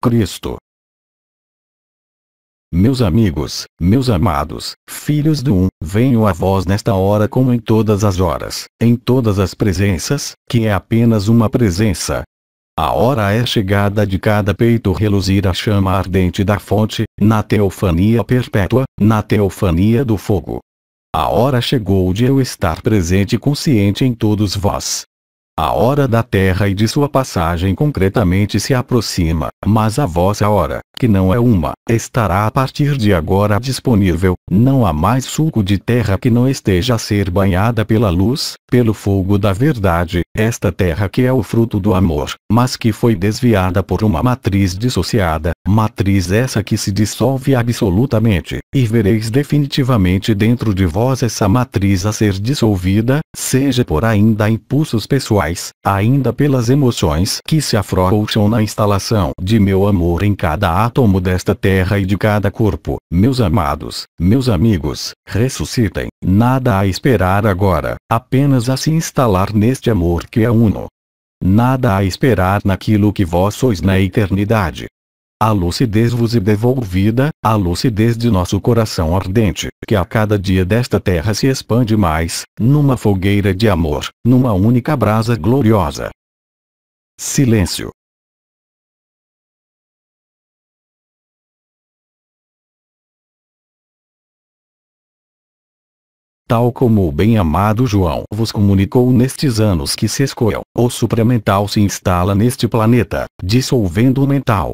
Cristo. Meus amigos, meus amados, filhos do Um, venho a vós nesta hora como em todas as horas, em todas as presenças, que é apenas uma presença. A hora é chegada de cada peito reluzir a chama ardente da fonte, na teofania perpétua, na teofania do fogo. A hora chegou de eu estar presente e consciente em todos vós. A hora da terra e de sua passagem concretamente se aproxima, mas a vossa hora, que não é uma, estará a partir de agora disponível, não há mais suco de terra que não esteja a ser banhada pela luz, pelo fogo da verdade, esta terra que é o fruto do amor, mas que foi desviada por uma matriz dissociada, matriz essa que se dissolve absolutamente, e vereis definitivamente dentro de vós essa matriz a ser dissolvida, seja por ainda impulsos pessoais, ainda pelas emoções que se afrouxam na instalação de meu amor em cada átomo desta terra e de cada corpo. Meus amados, meus amigos, ressuscitem, nada a esperar agora, apenas a se instalar neste amor que é uno. Nada a esperar naquilo que vós sois na eternidade. A lucidez vos é devolvida, a lucidez de nosso coração ardente, que a cada dia desta terra se expande mais, numa fogueira de amor, numa única brasa gloriosa. Silêncio. tal como o bem-amado João vos comunicou nestes anos que se escolheu o supramental se instala neste planeta, dissolvendo o mental.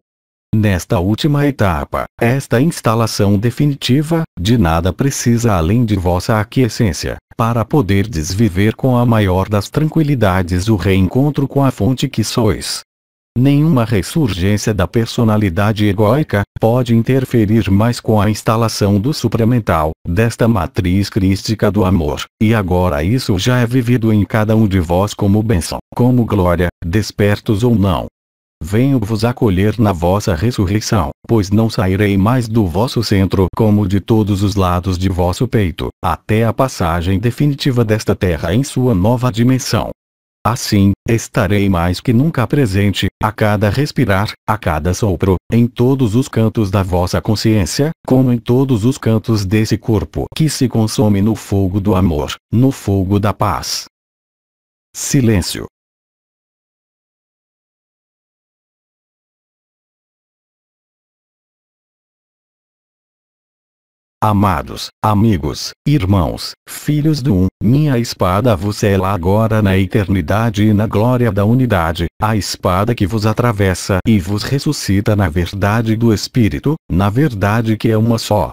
Nesta última etapa, esta instalação definitiva, de nada precisa além de vossa aquiescência, para poder desviver com a maior das tranquilidades o reencontro com a fonte que sois, Nenhuma ressurgência da personalidade egoica pode interferir mais com a instalação do supramental, desta matriz crística do amor, e agora isso já é vivido em cada um de vós como bênção, como glória, despertos ou não. Venho-vos acolher na vossa ressurreição, pois não sairei mais do vosso centro como de todos os lados de vosso peito, até a passagem definitiva desta terra em sua nova dimensão, Assim, estarei mais que nunca presente, a cada respirar, a cada sopro, em todos os cantos da vossa consciência, como em todos os cantos desse corpo que se consome no fogo do amor, no fogo da paz. Silêncio. Amados, amigos, irmãos, filhos do um, minha espada vos cela é agora na eternidade e na glória da unidade, a espada que vos atravessa e vos ressuscita na verdade do Espírito, na verdade que é uma só,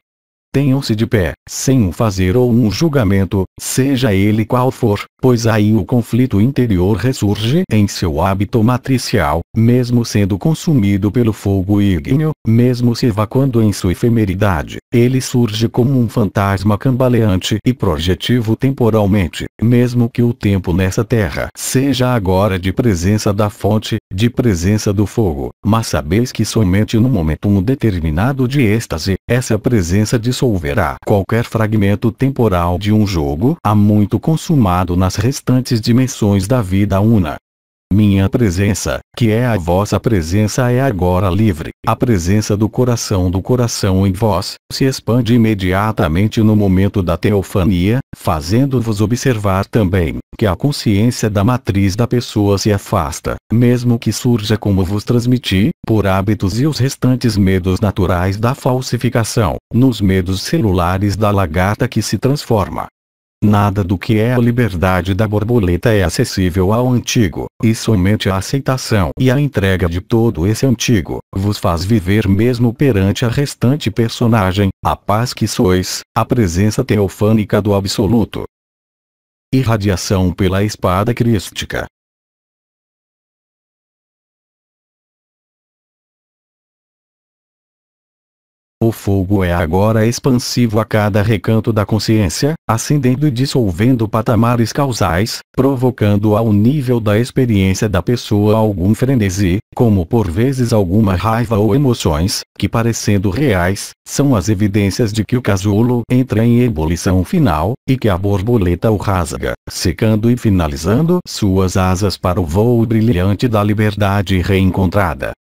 Tenham-se de pé, sem um fazer ou um julgamento, seja ele qual for, pois aí o conflito interior ressurge em seu hábito matricial, mesmo sendo consumido pelo fogo ígneo, mesmo se evacuando em sua efemeridade, ele surge como um fantasma cambaleante e projetivo temporalmente, mesmo que o tempo nessa terra seja agora de presença da fonte, de presença do fogo, mas sabeis que somente no momento um determinado de êxtase, essa presença dissolverá qualquer fragmento temporal de um jogo há muito consumado nas restantes dimensões da vida una. Minha presença, que é a vossa presença é agora livre. A presença do coração do coração em vós, se expande imediatamente no momento da teofania, fazendo-vos observar também, que a consciência da matriz da pessoa se afasta, mesmo que surja como vos transmiti, por hábitos e os restantes medos naturais da falsificação, nos medos celulares da lagarta que se transforma, Nada do que é a liberdade da borboleta é acessível ao antigo, e somente a aceitação e a entrega de todo esse antigo vos faz viver mesmo perante a restante personagem, a paz que sois, a presença teofânica do Absoluto. Irradiação pela espada crística. O fogo é agora expansivo a cada recanto da consciência, acendendo e dissolvendo patamares causais, provocando ao nível da experiência da pessoa algum frenesi, como por vezes alguma raiva ou emoções, que parecendo reais, são as evidências de que o casulo entra em ebulição final, e que a borboleta o rasga, secando e finalizando suas asas para o vôo brilhante da liberdade reencontrada.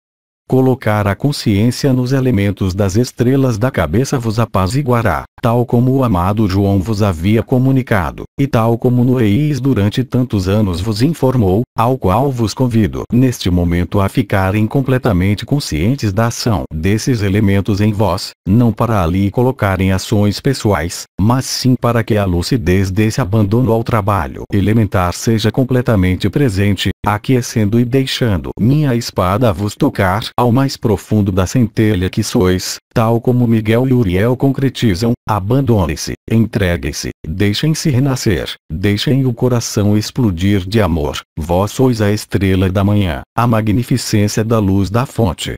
Colocar a consciência nos elementos das estrelas da cabeça vos apaziguará, tal como o amado João vos havia comunicado, e tal como Noéis durante tantos anos vos informou, ao qual vos convido neste momento a ficarem completamente conscientes da ação desses elementos em vós, não para ali colocarem ações pessoais, mas sim para que a lucidez desse abandono ao trabalho elementar seja completamente presente, aquecendo e deixando minha espada vos tocar ao mais profundo da centelha que sois, tal como Miguel e Uriel concretizam, abandone-se, entreguem-se, deixem-se renascer, deixem o coração explodir de amor, vós sois a estrela da manhã, a magnificência da luz da fonte.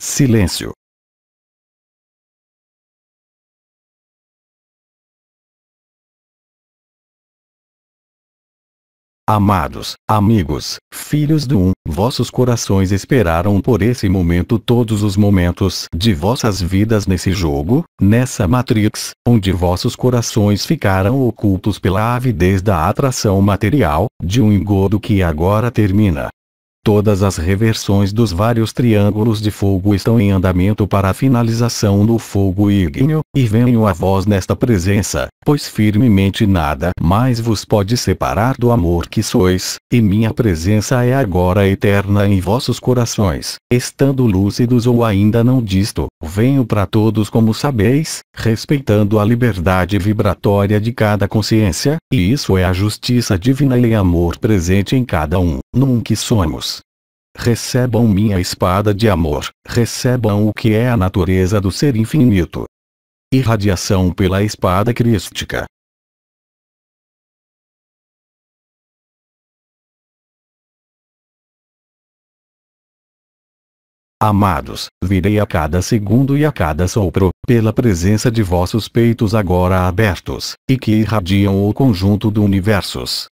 Silêncio. Amados, amigos, filhos do Um, vossos corações esperaram por esse momento todos os momentos de vossas vidas nesse jogo, nessa Matrix, onde vossos corações ficaram ocultos pela avidez da atração material, de um engodo que agora termina. Todas as reversões dos vários triângulos de fogo estão em andamento para a finalização do fogo ígneo, e venho a vós nesta presença, pois firmemente nada mais vos pode separar do amor que sois, e minha presença é agora eterna em vossos corações, estando lúcidos ou ainda não disto, venho para todos como sabeis, respeitando a liberdade vibratória de cada consciência, e isso é a justiça divina e amor presente em cada um num que somos. Recebam minha espada de amor, recebam o que é a natureza do ser infinito. Irradiação pela espada crística. Amados, virei a cada segundo e a cada sopro, pela presença de vossos peitos agora abertos, e que irradiam o conjunto do universos.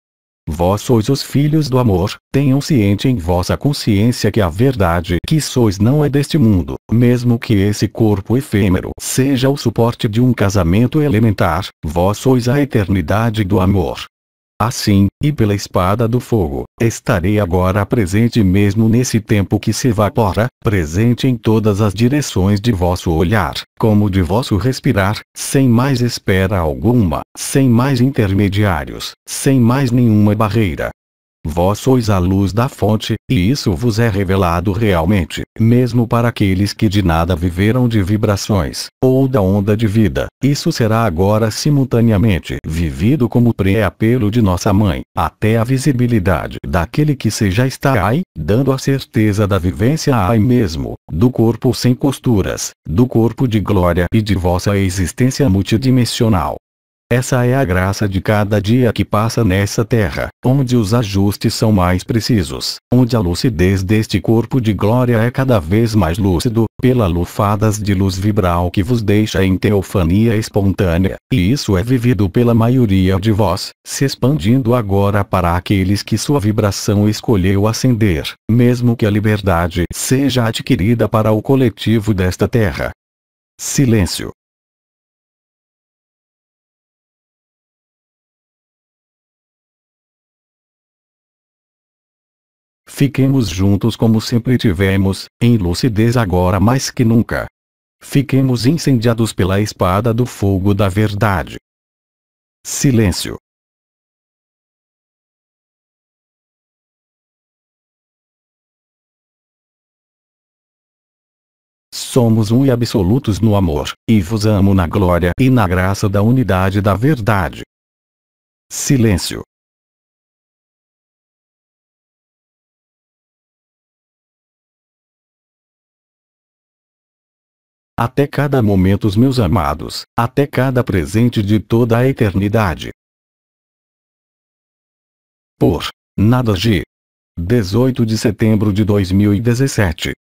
Vós sois os filhos do amor, tenham ciente em vossa consciência que a verdade que sois não é deste mundo, mesmo que esse corpo efêmero seja o suporte de um casamento elementar, vós sois a eternidade do amor, Assim, e pela espada do fogo, estarei agora presente mesmo nesse tempo que se evapora, presente em todas as direções de vosso olhar, como de vosso respirar, sem mais espera alguma, sem mais intermediários, sem mais nenhuma barreira, Vós sois a luz da fonte, e isso vos é revelado realmente, mesmo para aqueles que de nada viveram de vibrações, ou da onda de vida. Isso será agora simultaneamente vivido como pré-apelo de nossa mãe, até a visibilidade daquele que se já está aí, dando a certeza da vivência aí mesmo, do corpo sem costuras, do corpo de glória e de vossa existência multidimensional. Essa é a graça de cada dia que passa nessa terra, onde os ajustes são mais precisos, onde a lucidez deste corpo de glória é cada vez mais lúcido, pela lufadas de luz vibral que vos deixa em teofania espontânea, e isso é vivido pela maioria de vós, se expandindo agora para aqueles que sua vibração escolheu ascender, mesmo que a liberdade seja adquirida para o coletivo desta terra. Silêncio. Fiquemos juntos como sempre tivemos, em lucidez agora mais que nunca. Fiquemos incendiados pela espada do fogo da verdade. Silêncio. Somos um e absolutos no amor, e vos amo na glória e na graça da unidade da verdade. Silêncio. até cada momento os meus amados, até cada presente de toda a eternidade. Por Nada G, 18 de setembro de 2017